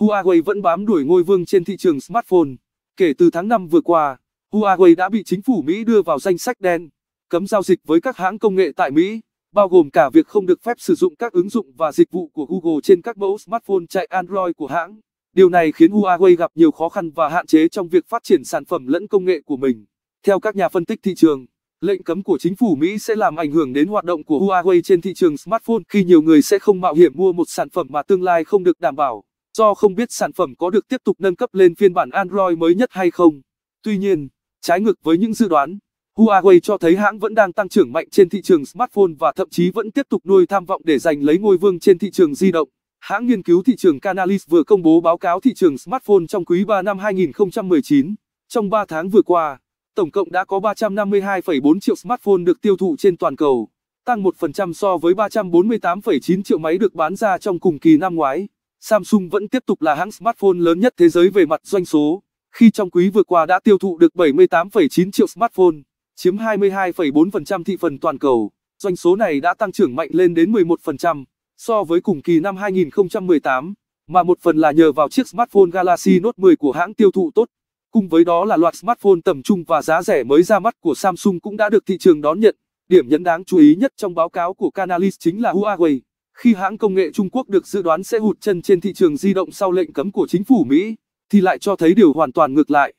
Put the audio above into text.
Huawei vẫn bám đuổi ngôi vương trên thị trường smartphone. Kể từ tháng 5 vừa qua, Huawei đã bị chính phủ Mỹ đưa vào danh sách đen, cấm giao dịch với các hãng công nghệ tại Mỹ, bao gồm cả việc không được phép sử dụng các ứng dụng và dịch vụ của Google trên các mẫu smartphone chạy Android của hãng. Điều này khiến Huawei gặp nhiều khó khăn và hạn chế trong việc phát triển sản phẩm lẫn công nghệ của mình. Theo các nhà phân tích thị trường, lệnh cấm của chính phủ Mỹ sẽ làm ảnh hưởng đến hoạt động của Huawei trên thị trường smartphone khi nhiều người sẽ không mạo hiểm mua một sản phẩm mà tương lai không được đảm bảo do không biết sản phẩm có được tiếp tục nâng cấp lên phiên bản Android mới nhất hay không. Tuy nhiên, trái ngược với những dự đoán, Huawei cho thấy hãng vẫn đang tăng trưởng mạnh trên thị trường smartphone và thậm chí vẫn tiếp tục nuôi tham vọng để giành lấy ngôi vương trên thị trường di động. Hãng nghiên cứu thị trường Canalys vừa công bố báo cáo thị trường smartphone trong quý 3 năm 2019. Trong 3 tháng vừa qua, tổng cộng đã có 352,4 triệu smartphone được tiêu thụ trên toàn cầu, tăng 1% so với 348,9 triệu máy được bán ra trong cùng kỳ năm ngoái. Samsung vẫn tiếp tục là hãng smartphone lớn nhất thế giới về mặt doanh số, khi trong quý vừa qua đã tiêu thụ được 78,9 triệu smartphone, chiếm 22,4% thị phần toàn cầu. Doanh số này đã tăng trưởng mạnh lên đến 11% so với cùng kỳ năm 2018, mà một phần là nhờ vào chiếc smartphone Galaxy Note 10 của hãng tiêu thụ tốt. Cùng với đó là loạt smartphone tầm trung và giá rẻ mới ra mắt của Samsung cũng đã được thị trường đón nhận. Điểm nhấn đáng chú ý nhất trong báo cáo của Canalys chính là Huawei. Khi hãng công nghệ Trung Quốc được dự đoán sẽ hụt chân trên thị trường di động sau lệnh cấm của chính phủ Mỹ, thì lại cho thấy điều hoàn toàn ngược lại.